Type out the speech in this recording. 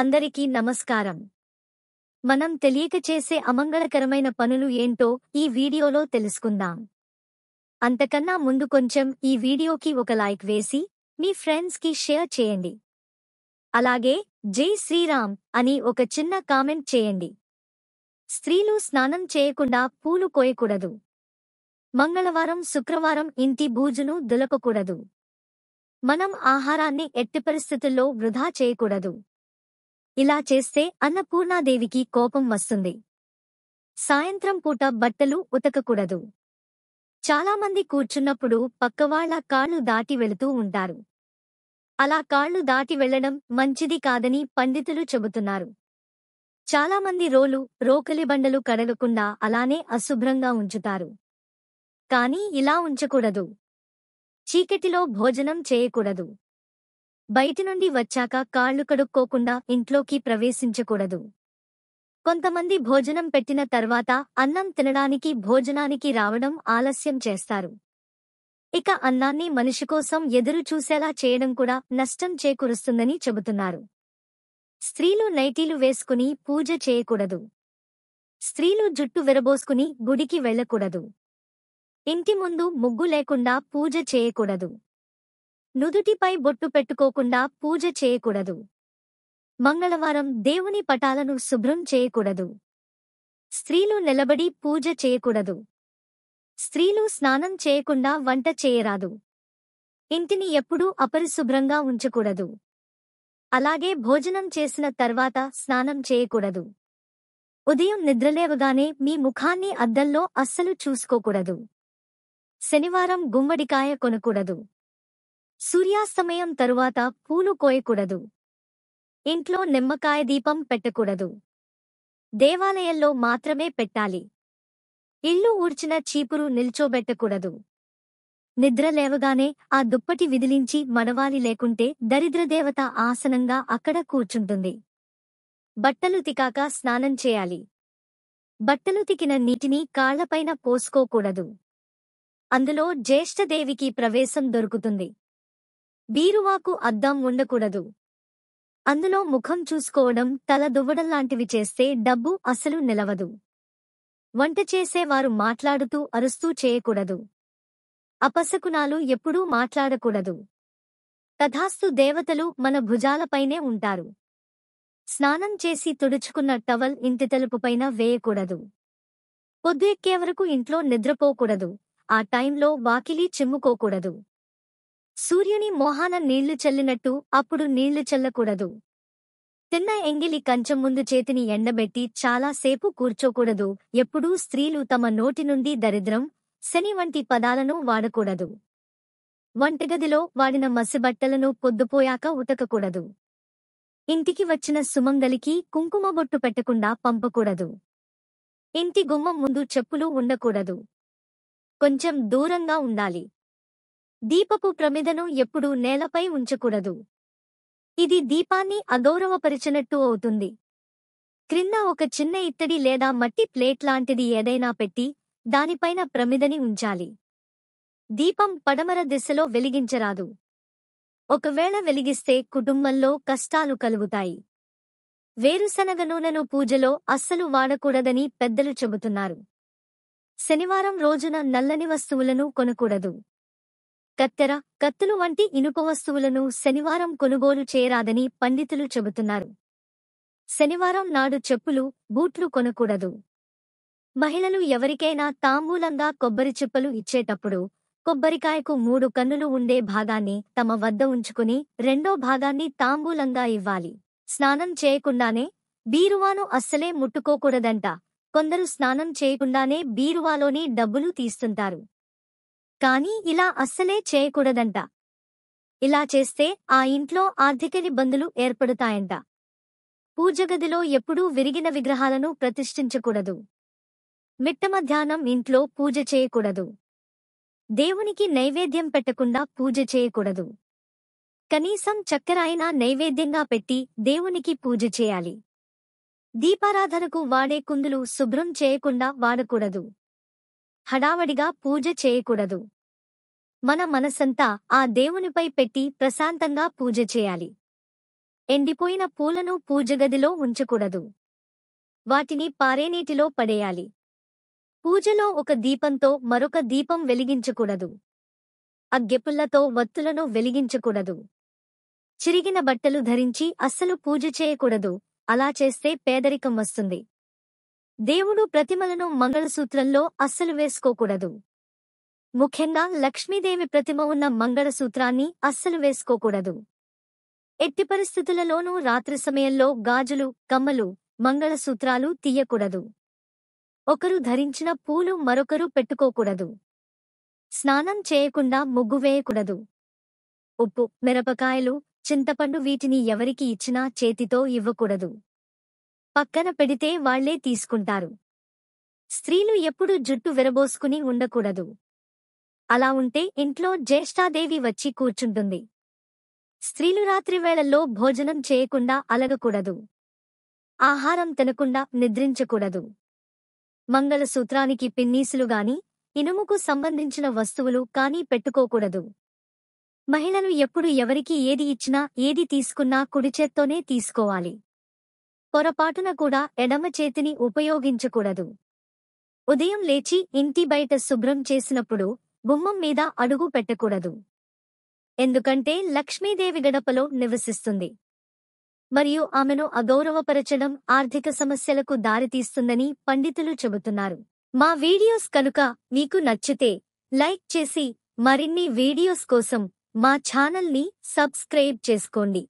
అందరికీ నమస్కారం మనం తెలియక చేసే అమంగళకరమైన పనులు ఏంటో ఈ వీడియోలో తెలుసుకుందాం అంతకన్నా ముందు కొంచెం ఈ వీడియోకి ఒక లైక్ వేసి మీ ఫ్రెండ్స్కి షేర్ చేయండి అలాగే జై శ్రీరామ్ అని ఒక చిన్న కామెంట్ చేయండి స్త్రీలు స్నానం చేయకుండా పూలు కోయకూడదు మంగళవారం శుక్రవారం ఇంటి బూజును దులకకూడదు మనం ఆహారాన్ని ఎట్టి పరిస్థితుల్లో వృధా చేయకూడదు ఇలా చేస్తే అన్నపూర్ణాదేవికి కోపం వస్తుంది సాయంత్రం పూట బట్టలు ఉతకకూడదు చాలామంది కూర్చున్నప్పుడు పక్కవాళ్ల కాళ్లు దాటి వెళుతూ ఉంటారు అలా కాళ్లు దాటి వెళ్లడం మంచిది కాదని పండితులు చెబుతున్నారు చాలామంది రోలు రోకలి బండలు కడగకుండా అలానే అశుభ్రంగా ఉంచుతారు కానీ ఇలా ఉంచకూడదు చీకటిలో భోజనం చేయకూడదు బయటి నుండి వచ్చాక కాళ్లు కడుక్కోకుండా ఇంట్లోకి ప్రవేశించకూడదు కొంతమంది భోజనం పెట్టిన తర్వాత అన్నం తినడానికి భోజనానికి రావడం ఆలస్యం చేస్తారు ఇక అన్నాన్ని మనిషి కోసం ఎదురు చూసేలా చేయడం కూడా నష్టం చేకూరుస్తుందని చెబుతున్నారు స్త్రీలు నైటీలు వేసుకుని పూజ చేయకూడదు స్త్రీలు జుట్టు విరబోసుకుని గుడికి వెళ్లకూడదు ఇంటి ముందు ముగ్గు లేకుండా పూజ చేయకూడదు నుదుటిపై బొట్టు పెట్టుకోకుండా పూజ చేయకూడదు మంగళవారం దేవుని పటాలను శుభ్రం చేయకూడదు స్త్రీలు నిలబడి పూజ చేయకూడదు స్త్రీలు స్నానం చేయకుండా వంట చేయరాదు ఇంటిని ఎప్పుడూ అపరిశుభ్రంగా ఉంచకూడదు అలాగే భోజనం చేసిన తర్వాత స్నానం చేయకూడదు ఉదయం నిద్రలేవగానే మీ ముఖాన్ని అద్దంలో అస్సలు చూసుకోకూడదు శనివారం గుమ్మడికాయ కొనకూడదు సూర్యాస్తమయం తరువాత పూలు కోయకూడదు ఇంట్లో నిమ్మకాయ దీపం పెట్టకూడదు దేవాలయంలో మాత్రమే పెట్టాలి ఇల్లు ఊర్చిన చీపురు నిల్చోబెట్టకూడదు నిద్రలేవగానే ఆ దుప్పటి విదిలించి మడవాలి లేకుంటే దరిద్రదేవత ఆసనంగా అక్కడ కూర్చుంటుంది బట్టలు తికాక స్నానం చేయాలి బట్టలు తికిన నీటిని కాళ్లపైన పోసుకోకూడదు అందులో జ్యేష్ఠదేవికి ప్రవేశం దొరుకుతుంది బీరువాకు అద్దం ఉండకూడదు అందులో ముఖం చూసుకోవడం తల దువ్వడంలాంటివి చేస్తే డబ్బు అసలు నిలవదు వంట చేసేవారు మాట్లాడుతూ అరుస్తూ చేయకూడదు అపశకునాలు ఎప్పుడూ మాట్లాడకూడదు తథాస్తు దేవతలు మన భుజాలపైనే ఉంటారు స్నానం చేసి తుడుచుకున్న టవల్ ఇంటి తలుపుపైన వేయకూడదు పొద్దు ఎక్కేవరకు ఇంట్లో నిద్రపోకూడదు ఆ టైంలో వాకిలి చిమ్ముకోకూడదు సూర్యుని మోహాన నీళ్లు చల్లినట్టు అప్పుడు నీళ్లు చల్లకూడదు తిన్న ఎంగిలి కంచం ముందు చేతిని ఎండబెట్టి చాలాసేపు కూర్చోకూడదు ఎప్పుడూ స్త్రీలు తమ నోటి నుండి దరిద్రం శని వంటి పదాలను వాడకూడదు వంటగదిలో వాడిన మసిబట్టలను పొద్దుపోయాక ఉతకకూడదు ఇంటికి వచ్చిన సుమంగలికి కుంకుమ బొట్టు పెట్టకుండా పంపకూడదు ఇంటి గుమ్మం ముందు చెప్పులు ఉండకూడదు కొంచెం దూరంగా ఉండాలి దీపపు ప్రమిదను ఎప్పుడూ నేలపై ఉంచకూడదు ఇది దీపాన్ని అగౌరవపరిచినట్టు అవుతుంది క్రింద ఒక చిన్న ఇత్తడి లేదా మట్టి ప్లేట్ లాంటిది ఏదైనా పెట్టి దానిపైన ప్రమిదని ఉంచాలి దీపం పడమర దిశలో వెలిగించరాదు ఒకవేళ వెలిగిస్తే కుటుంబంలో కష్టాలు కలుగుతాయి వేరుశనగ నూనెను పూజలో అస్సలు వాడకూడదని పెద్దలు చెబుతున్నారు శనివారం రోజున నల్లని వస్తువులను కొనకూడదు కత్తెర కత్తులు వంటి ఇనుప వస్తువులను శనివారం కొనుగోలు చేయరాదని పండితులు చెబుతున్నారు శనివారం నాడు చెప్పులు బూట్లు కొనకూడదు మహిళలు ఎవరికైనా తాంబూలంగా కొబ్బరి చెప్పలు ఇచ్చేటప్పుడు కొబ్బరికాయకు మూడు కన్నులు ఉండే భాగాన్ని తమ వద్ద ఉంచుకుని రెండో భాగాన్ని తాంబూలంగా ఇవ్వాలి స్నానం చేయకుండానే బీరువాను అస్సలే ముట్టుకోకూడదంట కొందరు స్నానం చేయకుండానే బీరువాలోని డబ్బులు తీస్తుంటారు కానీ ఇలా అస్సలే చేయకూడదంట ఇలా చేస్తే ఆ ఇంట్లో ఆర్థిక ఇబ్బందులు ఏర్పడతాయంట పూజగదిలో ఎప్పుడూ విరిగిన విగ్రహాలను ప్రతిష్ఠించకూడదు మిట్టమధ్యాహ్నం ఇంట్లో పూజ చేయకూడదు దేవునికి నైవేద్యం పెట్టకుండా పూజ చేయకూడదు కనీసం చక్కెర నైవేద్యంగా పెట్టి దేవునికి పూజ చేయాలి దీపారాధనకు వాడే కుందులు శుభ్రం చేయకుండా వాడకూడదు హడావడిగా పూజ చేయకూడదు మన మనసంతా ఆ దేవునిపై పెట్టి ప్రశాంతంగా పూజ చేయాలి ఎండిపోయిన పూలను పూజగదిలో ఉంచకూడదు వాటిని పారేనీటిలో పడేయాలి పూజలో ఒక దీపంతో మరొక దీపం వెలిగించకూడదు అగ్గెపుల్లతో వత్తులను వెలిగించకూడదు చిరిగిన బట్టలు ధరించి అస్సలు పూజ చేయకూడదు అలా చేస్తే పేదరికం వస్తుంది దేవుడు ప్రతిమలను మంగళసూత్రంలో అస్సలు వేసుకోకూడదు ముఖ్యంగా లక్ష్మీదేవి ప్రతిమ ఉన్న మంగళసూత్రాన్ని అస్సలు వేసుకోకూడదు ఎట్టి పరిస్థితులలోనూ రాత్రి సమయంలో గాజులు కమ్మలు మంగళసూత్రాలు తీయకూడదు ఒకరు ధరించిన పూలు మరొకరు పెట్టుకోకూడదు స్నానం చేయకుండా ముగ్గు వేయకూడదు ఉప్పు మిరపకాయలు చింతపండు వీటిని ఎవరికి ఇచ్చినా చేతితో ఇవ్వకూడదు పక్కన పెడితే వాళ్లే తీసుకుంటారు స్త్రీలు ఎప్పుడు జుట్టు విరబోసుకుని ఉండకూడదు అలా ఉంటే ఇంట్లో జ్యేష్ఠాదేవి వచ్చి కూర్చుంటుంది స్త్రీలు రాత్రివేళల్లో భోజనం చేయకుండా అలగకూడదు ఆహారం తినకుండా నిద్రించకూడదు మంగళసూత్రానికి పిన్నీసులు గాని ఇనుముకు సంబంధించిన వస్తువులు కానీ పెట్టుకోకూడదు మహిళలు ఎప్పుడు ఎవరికి ఏది ఇచ్చినా ఏది తీసుకున్నా కుడిచేత్తోనే తీసుకోవాలి పొరపాటున కూడా ఎడమ చేతిని ఉపయోగించకూడదు ఉదయం లేచి ఇంటి బయట శుభ్రం చేసినప్పుడు గుమ్మం మీద అడుగు పెట్టకూడదు ఎందుకంటే లక్ష్మీదేవి గడపలో నివసిస్తుంది మరియు ఆమెను అగౌరవపరచడం ఆర్థిక సమస్యలకు దారితీస్తుందని పండితులు చెబుతున్నారు మా వీడియోస్ కనుక మీకు నచ్చితే లైక్ చేసి మరిన్ని వీడియోస్ కోసం మా ఛానల్ని సబ్స్క్రైబ్ చేసుకోండి